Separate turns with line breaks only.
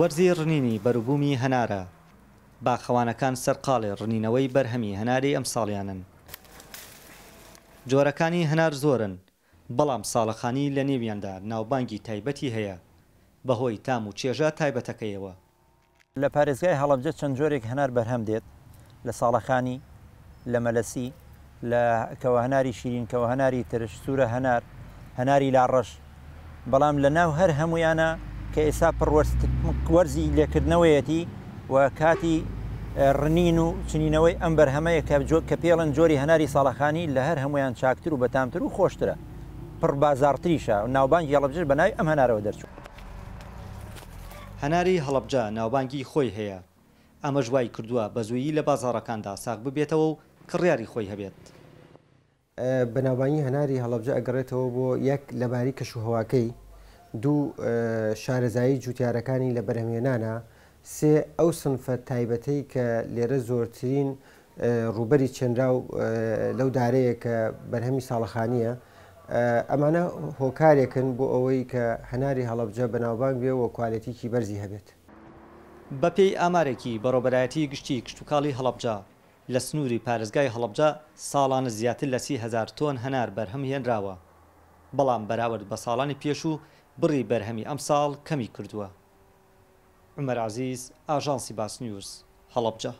وەرزی ڕنینی بەروبوومی هەنارە باخەوانەکان سەرقاڵێ ڕنینەوەی بەرهەمی هەناری ئەم ساڵیانن جۆرەکانی هەنار زۆرن بەڵام ساڵەخانی لە نێویاندا ناوبانگی تایبەتی هەیە بەهۆی تام و چێژە تایبەتەکەیەوە
لە پارێزگای هەڵەبجە چەند جۆرێک هەنار بەرهەم دێت لە ساڵەخانی لە مەلەسی لە کەوە هەناری شیرین کەوە هەناری ترش سوورە هەنار هەناری لاڕەش بەڵام لە ناو هەر هەمویانە کە ئێسا پڕوەست وەرزی لێکردنەوەیەتی و کاتی ڕنین و چنینەوەی ئەم بەرهەمەیە کە پێڵەن جۆری هەناری ساڵەخانی لە هەر هەمویان چاکتر و بەتامتر و خۆشترە پڕ بازارتریشە ناوبان یاڵبجر بەناوی ئەم هەنارەوە دەرچوو هەناری هەڵبجا
ناوبانگی خۆی هەیە ئەمە ژوای کردووە بە زوویی لە بازارەکاندا ساق ببێتەوە و کڕیاری خۆی هەبێت
بەناوبانی هەناری هەڵبجا ئەگەڕێتەوە بۆ یەک لەباری کەشوهواکەی دوو شارەزایی جوتیارەکانی لە بەرهمێنانە سێ ئەو سنفە تایبەتی کە لێرە زۆرترین ڕوبەری چندراو لەو دارەیە کە بەرهەمی ساڵەخانیە ئەمانە هۆکارێکن بۆ ئەوەی کە هەناری هەڵەبجە بەناوبانگ بێ و کوالەتیکی بەرزی هەبێت.
بە پێی ئامارێکی بەڕۆبەرایەتی گشتی کشتتوکاڵی هەڵەبجە لە سنووری پارێزگای هەڵەبجە ساڵانە زیاتر لە سی هزار تۆن هەنار بەرهەم هێنراوە. بەڵام بەراورد بە ساڵانی پێش و بڕی بەرهەمی ئەم ساڵ کەمی کردووە عمەرازیز ئاژانسی باس نیوز هەڵەبجە